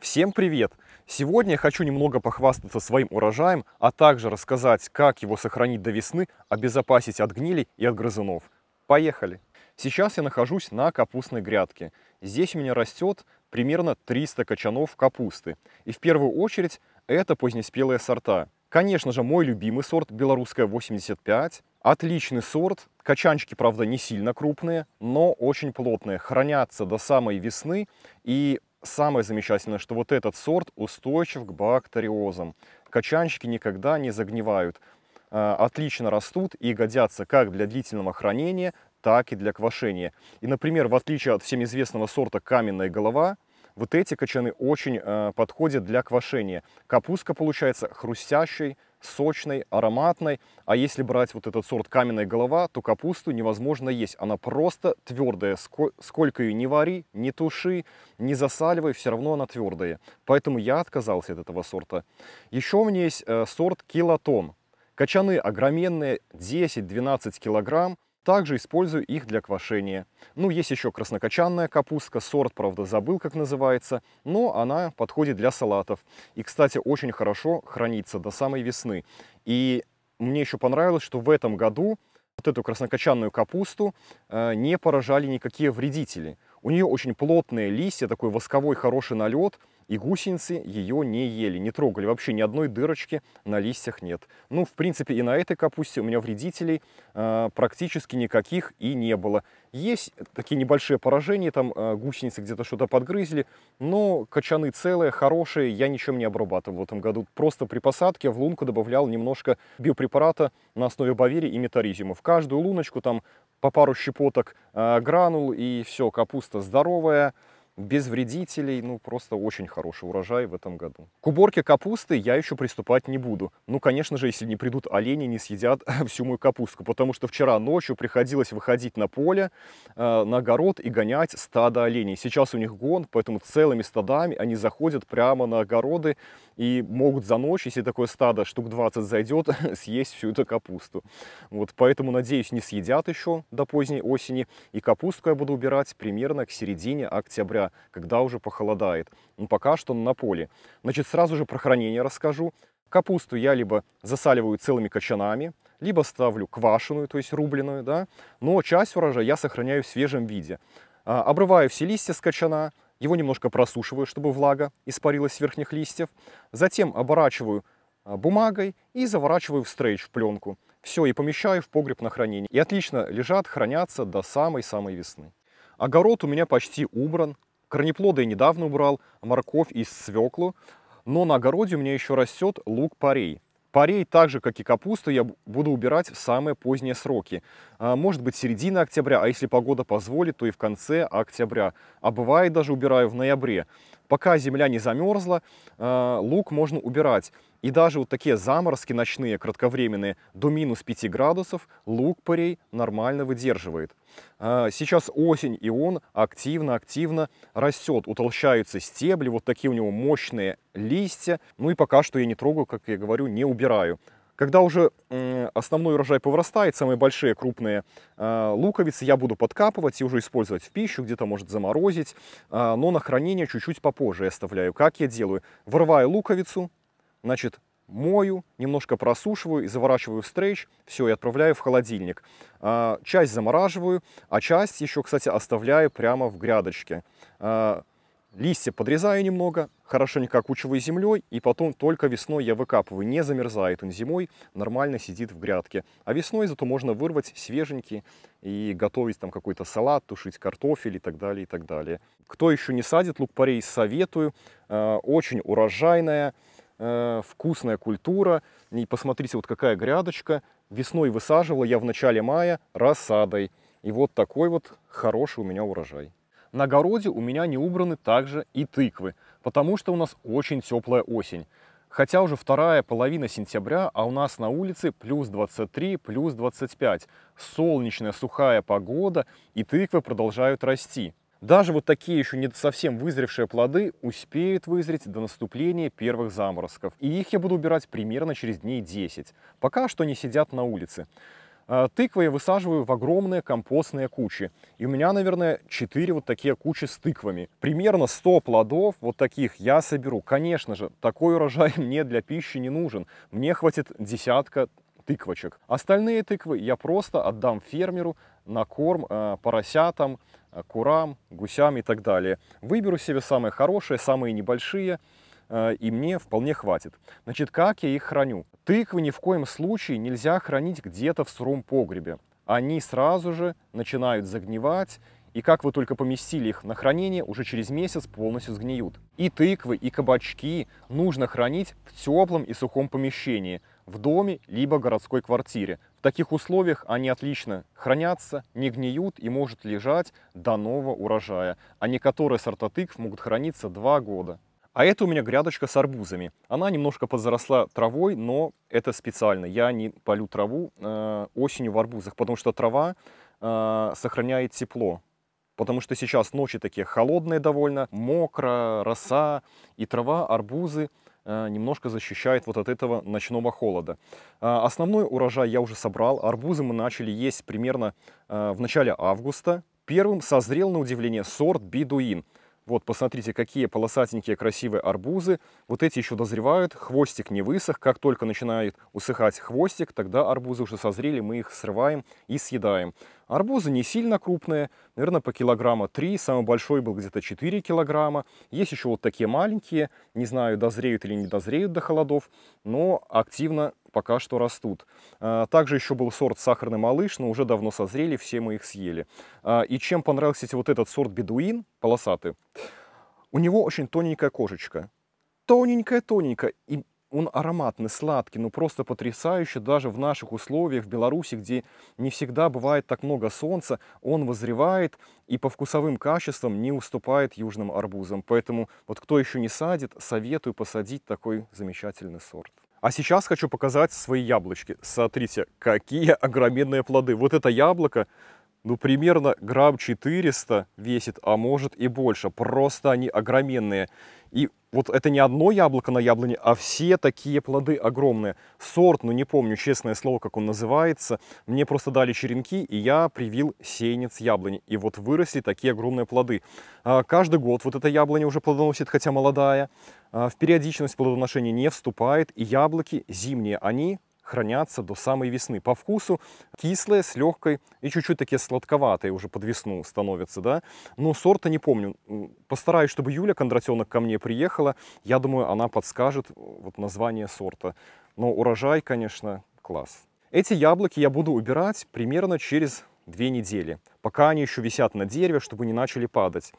Всем привет! Сегодня я хочу немного похвастаться своим урожаем, а также рассказать, как его сохранить до весны, обезопасить от гнили и от грызунов. Поехали! Сейчас я нахожусь на капустной грядке. Здесь у меня растет примерно 300 кочанов капусты. И в первую очередь это позднеспелые сорта. Конечно же, мой любимый сорт белорусская 85. Отличный сорт. Качанчики, правда, не сильно крупные, но очень плотные. Хранятся до самой весны. И Самое замечательное, что вот этот сорт устойчив к бактериозам. Качанчики никогда не загнивают, а, отлично растут и годятся как для длительного хранения, так и для квашения. И, например, в отличие от всем известного сорта каменная голова, вот эти качаны очень а, подходят для квашения. Капустка получается хрустящей, сочной, ароматной. А если брать вот этот сорт каменная голова, то капусту невозможно есть. Она просто твердая. Сколько ее не вари, не туши, не засаливай, все равно она твердая. Поэтому я отказался от этого сорта. Еще у меня есть э, сорт килотон. Качаны огроменные, 10-12 килограмм. Также использую их для квашения. Ну, есть еще краснокочанная капустка, сорт, правда, забыл, как называется, но она подходит для салатов. И, кстати, очень хорошо хранится до самой весны. И мне еще понравилось, что в этом году вот эту краснокочанную капусту э, не поражали никакие вредители. У нее очень плотные листья, такой восковой хороший налет – и гусеницы ее не ели, не трогали. Вообще ни одной дырочки на листьях нет. Ну, в принципе, и на этой капусте у меня вредителей э, практически никаких и не было. Есть такие небольшие поражения, там э, гусеницы где-то что-то подгрызли, но кочаны целые, хорошие, я ничем не обрабатывал в этом году. Просто при посадке в лунку добавлял немножко биопрепарата на основе бавери и метаризима. В каждую луночку там по пару щепоток э, гранул, и все, капуста здоровая, без вредителей, ну просто очень хороший урожай в этом году. К уборке капусты я еще приступать не буду. Ну, конечно же, если не придут олени, не съедят всю мою капустку, потому что вчера ночью приходилось выходить на поле, э, на огород и гонять стадо оленей. Сейчас у них гон, поэтому целыми стадами они заходят прямо на огороды и могут за ночь, если такое стадо штук 20 зайдет, съесть всю эту капусту. Вот, поэтому, надеюсь, не съедят еще до поздней осени. И капустку я буду убирать примерно к середине октября когда уже похолодает. Но ну, пока что на поле. Значит, сразу же про хранение расскажу. Капусту я либо засаливаю целыми кочанами, либо ставлю квашеную, то есть рубленую, да, но часть урожая я сохраняю в свежем виде. А, обрываю все листья с кочана, его немножко просушиваю, чтобы влага испарилась с верхних листьев. Затем оборачиваю а, бумагой и заворачиваю в стрейч, в пленку. Все, и помещаю в погреб на хранение. И отлично лежат, хранятся до самой-самой весны. Огород у меня почти убран, Корнеплоды я недавно убрал, морковь и свеклу. Но на огороде у меня еще растет лук-порей. Порей, так же, как и капусту, я буду убирать в самые поздние сроки. А, может быть, середина октября, а если погода позволит, то и в конце октября. А бывает, даже убираю в ноябре. Пока земля не замерзла, а, лук можно убирать. И даже вот такие заморозки ночные, кратковременные, до минус 5 градусов, лук парей нормально выдерживает. А, сейчас осень, и он активно-активно растет, утолщаются стебли, вот такие у него мощные листья. Ну и пока что я не трогаю, как я говорю, не убираю. Когда уже основной урожай повырастает, самые большие крупные а, луковицы я буду подкапывать и уже использовать в пищу, где-то может заморозить, а, но на хранение чуть-чуть попозже я оставляю. Как я делаю? Вырываю луковицу, значит, мою, немножко просушиваю и заворачиваю в стрейч, все, и отправляю в холодильник. А, часть замораживаю, а часть еще, кстати, оставляю прямо в грядочке. А, листья подрезаю немного, хорошенько окучиваю землей, и потом только весной я выкапываю. Не замерзает он зимой, нормально сидит в грядке. А весной зато можно вырвать свеженький и готовить там какой-то салат, тушить картофель и так далее, и так далее. Кто еще не садит лук-порей, советую. А, очень урожайная, Э, вкусная культура. И посмотрите, вот какая грядочка. Весной высаживала я в начале мая рассадой. И вот такой вот хороший у меня урожай. На огороде у меня не убраны также и тыквы, потому что у нас очень теплая осень. Хотя уже вторая половина сентября, а у нас на улице плюс 23, плюс 25. Солнечная сухая погода, и тыквы продолжают расти. Даже вот такие еще не совсем вызревшие плоды успеют вызреть до наступления первых заморозков, и их я буду убирать примерно через дней 10. Пока что не сидят на улице. А, тыквы я высаживаю в огромные компостные кучи. И у меня, наверное, 4 вот такие кучи с тыквами. Примерно 100 плодов вот таких я соберу. Конечно же, такой урожай мне для пищи не нужен. Мне хватит десятка тыквочек. Остальные тыквы я просто отдам фермеру на корм э, поросятам, э, курам, гусям и так далее. Выберу себе самые хорошие, самые небольшие, э, и мне вполне хватит. Значит, как я их храню? Тыквы ни в коем случае нельзя хранить где-то в сыром погребе. Они сразу же начинают загнивать, и как вы только поместили их на хранение, уже через месяц полностью сгниют. И тыквы, и кабачки нужно хранить в теплом и сухом помещении – в доме либо городской квартире. В таких условиях они отлично хранятся, не гниют и может лежать до нового урожая, а некоторые сорта тыкв могут храниться два года. А это у меня грядочка с арбузами. Она немножко подзаросла травой, но это специально. Я не полю траву э, осенью в арбузах, потому что трава э, сохраняет тепло. Потому что сейчас ночи такие холодные довольно, мокро, роса и трава, арбузы – Э, немножко защищает вот от этого ночного холода. Э, основной урожай я уже собрал. Арбузы мы начали есть примерно э, в начале августа. Первым созрел, на удивление, сорт «Бедуин». Вот, посмотрите, какие полосатенькие красивые арбузы. Вот эти еще дозревают, хвостик не высох. Как только начинает усыхать хвостик, тогда арбузы уже созрели, мы их срываем и съедаем. Арбузы не сильно крупные, наверное, по килограмма 3, самый большой был где-то 4 килограмма. Есть еще вот такие маленькие, не знаю, дозреют или не дозреют до холодов, но активно пока что растут. А, также еще был сорт «Сахарный малыш», но уже давно созрели, все мы их съели. А, и чем понравился вот этот сорт «Бедуин» полосатый? У него очень тоненькая кожечка. Тоненькая-тоненькая, и он ароматный, сладкий, ну просто потрясающий даже в наших условиях, в Беларуси, где не всегда бывает так много солнца, он вызревает и по вкусовым качествам не уступает южным арбузам. Поэтому вот кто еще не садит, советую посадить такой замечательный сорт. А сейчас хочу показать свои яблочки. Смотрите, какие огроменные плоды. Вот это яблоко, ну, примерно грамм 400 весит, а может и больше. Просто они огроменные. И вот это не одно яблоко на яблоне, а все такие плоды огромные. Сорт, ну не помню, честное слово, как он называется. Мне просто дали черенки, и я привил сеянец яблони. И вот выросли такие огромные плоды. А, каждый год вот эта яблоня уже плодоносит, хотя молодая. А, в периодичность плодоношения не вступает. И яблоки зимние, они хранятся до самой весны. По вкусу кислые с легкой и чуть-чуть такие сладковатые уже под весну становятся, да. Но сорта не помню. Постараюсь, чтобы Юля Кондратенок ко мне приехала. Я думаю, она подскажет э, вот название сорта. Но урожай, конечно, класс. Эти яблоки я буду убирать примерно через две недели, пока они еще висят на дереве, чтобы не начали падать.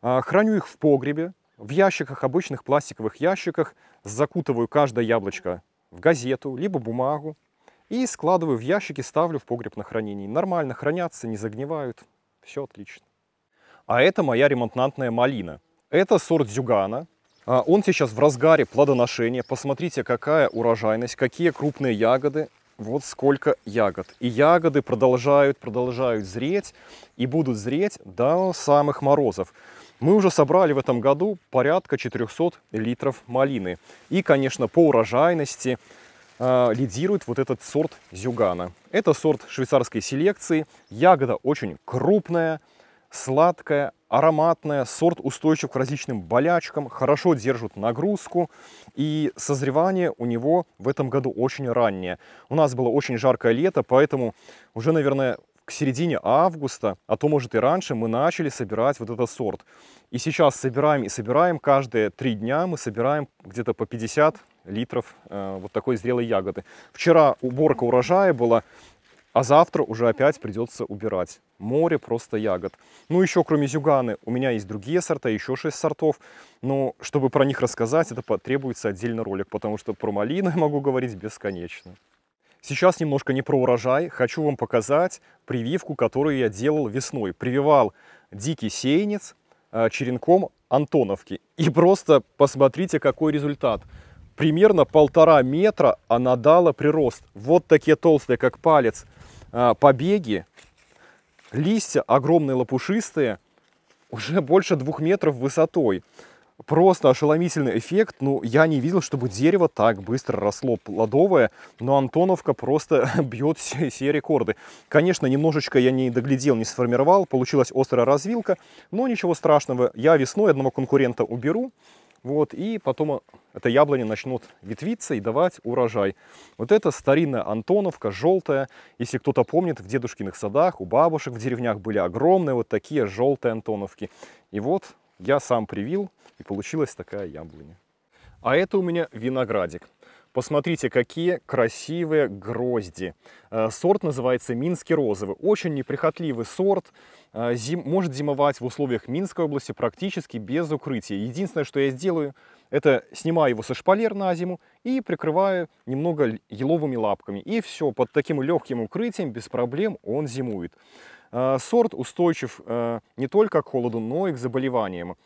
А, храню их в погребе, в ящиках, обычных пластиковых ящиках, закутываю каждое яблочко в газету, либо бумагу и складываю в ящики, ставлю в погреб на хранение. Нормально хранятся, не загнивают, все отлично. А это моя ремонтантная малина. Это сорт зюгана. А, он сейчас в разгаре плодоношения. Посмотрите, какая урожайность, какие крупные ягоды. Вот сколько ягод. И ягоды продолжают, продолжают зреть и будут зреть до самых морозов. Мы уже собрали в этом году порядка 400 литров малины. И, конечно, по урожайности э, лидирует вот этот сорт зюгана. Это сорт швейцарской селекции. Ягода очень крупная, сладкая, ароматная, сорт устойчив к различным болячкам, хорошо держит нагрузку, и созревание у него в этом году очень раннее. У нас было очень жаркое лето, поэтому уже, наверное, к середине августа, а то может и раньше, мы начали собирать вот этот сорт. И сейчас собираем и собираем, каждые три дня мы собираем где-то по 50 литров э, вот такой зрелой ягоды. Вчера уборка урожая была, а завтра уже опять придется убирать. Море просто ягод. Ну, еще кроме зюганы, у меня есть другие сорта, еще шесть сортов. Но чтобы про них рассказать, это потребуется отдельный ролик, потому что про малину я могу говорить бесконечно. Сейчас немножко не про урожай. Хочу вам показать прививку, которую я делал весной. Прививал дикий сеянец э, черенком Антоновки. И просто посмотрите, какой результат. Примерно полтора метра она дала прирост. Вот такие толстые, как палец, э, побеги. Листья огромные, лопушистые, уже больше двух метров высотой. Просто ошеломительный эффект. Ну, я не видел, чтобы дерево так быстро росло плодовое, но Антоновка просто бьет все, все рекорды. Конечно, немножечко я не доглядел, не сформировал, получилась острая развилка, но ничего страшного. Я весной одного конкурента уберу, вот, и потом э, это яблони начнут ветвиться и давать урожай. Вот это старинная Антоновка, желтая. Если кто-то помнит, в дедушкиных садах, у бабушек в деревнях были огромные вот такие желтые Антоновки. И вот я сам привил, и получилась такая яблоня. А это у меня виноградик. Посмотрите, какие красивые грозди. Э, сорт называется Минский розовый. Очень неприхотливый сорт. Э, зим, может зимовать в условиях Минской области практически без укрытия. Единственное, что я сделаю, это снимаю его со шпалер на зиму и прикрываю немного еловыми лапками. И все, под таким легким укрытием без проблем он зимует. Э, сорт устойчив э, не только к холоду, но и к заболеваниям.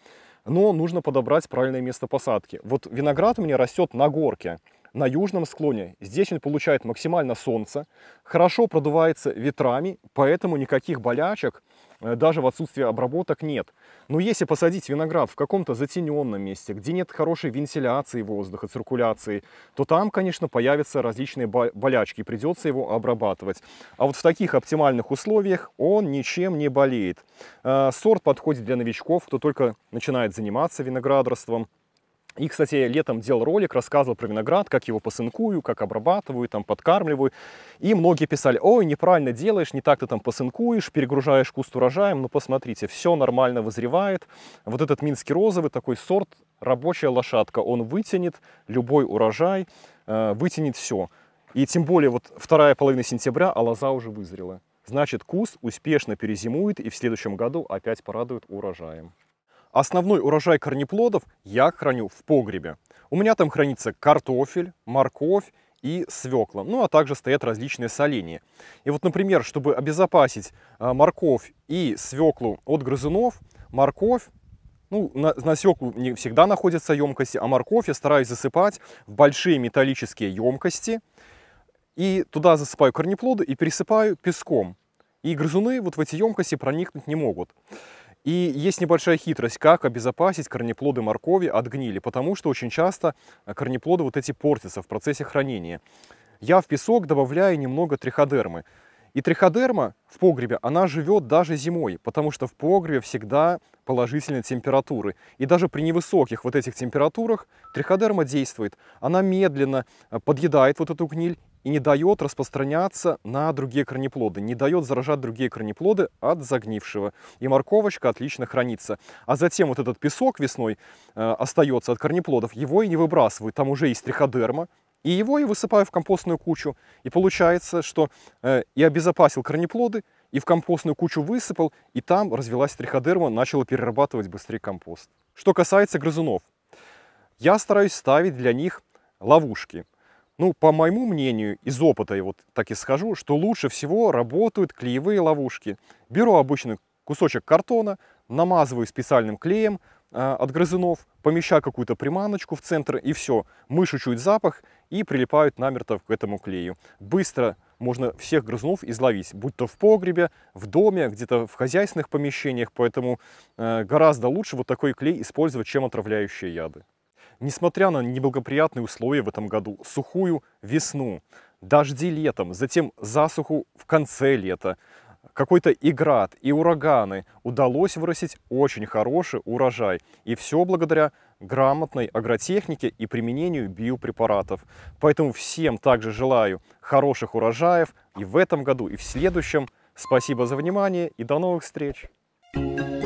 Но нужно подобрать правильное место посадки. Вот виноград у меня растет на горке, на южном склоне. Здесь он получает максимально солнце, хорошо продувается ветрами, поэтому никаких болячек Э, даже в отсутствии обработок нет. Но если посадить виноград в каком-то затененном месте, где нет хорошей вентиляции воздуха, циркуляции, то там, конечно, появятся различные болячки, придется его обрабатывать. А вот в таких оптимальных условиях он ничем не болеет. Э, сорт подходит для новичков, кто только начинает заниматься виноградарством. И, кстати, летом делал ролик, рассказывал про виноград, как его посынкую, как обрабатываю, там, подкармливаю. И многие писали, ой, неправильно делаешь, не так ты там посынкуешь, перегружаешь куст урожаем. Но ну, посмотрите, все нормально вызревает. Вот этот минский розовый такой сорт, рабочая лошадка. Он вытянет любой урожай, э, вытянет все. И тем более вот вторая половина сентября, а лоза уже вызрела. Значит, куст успешно перезимует и в следующем году опять порадует урожаем. Основной урожай корнеплодов я храню в погребе. У меня там хранится картофель, морковь и свекла. Ну, а также стоят различные соления. И вот, например, чтобы обезопасить а, морковь и свеклу от грызунов, морковь ну, на, на свеклу не всегда находятся емкости, а морковь я стараюсь засыпать в большие металлические емкости. И туда засыпаю корнеплоды и пересыпаю песком. И грызуны вот в эти емкости проникнуть не могут. И есть небольшая хитрость, как обезопасить корнеплоды моркови от гнили, потому что очень часто э, корнеплоды вот эти портятся в процессе хранения. Я в песок добавляю немного триходермы. И триходерма в погребе, она живет даже зимой, потому что в погребе всегда положительные температуры. И даже при невысоких вот этих температурах триходерма действует. Она медленно э, подъедает вот эту гниль и не дает распространяться на другие корнеплоды, не дает заражать другие корнеплоды от загнившего. И морковочка отлично хранится. А затем вот этот песок весной э, остается от корнеплодов, его и не выбрасывают. Там уже есть триходерма, и его и высыпаю в компостную кучу. И получается, что э, я обезопасил корнеплоды, и в компостную кучу высыпал, и там развелась триходерма, начала перерабатывать быстрее компост. Что касается грызунов, я стараюсь ставить для них ловушки – ну, по моему мнению, из опыта я вот так и скажу, что лучше всего работают клеевые ловушки. Беру обычный кусочек картона, намазываю специальным клеем э, от грызунов, помещаю какую-то приманочку в центр, и все. Мыши чуют запах и прилипают намертво к этому клею. Быстро можно всех грызунов изловить, будь то в погребе, в доме, где-то в хозяйственных помещениях, поэтому э, гораздо лучше вот такой клей использовать, чем отравляющие яды. Несмотря на неблагоприятные условия в этом году, сухую весну, дожди летом, затем засуху в конце лета, какой-то иград и ураганы, удалось вырастить очень хороший урожай. И все благодаря грамотной агротехнике и применению биопрепаратов. Поэтому всем также желаю хороших урожаев и в этом году, и в следующем. Спасибо за внимание и до новых встреч! Thank you.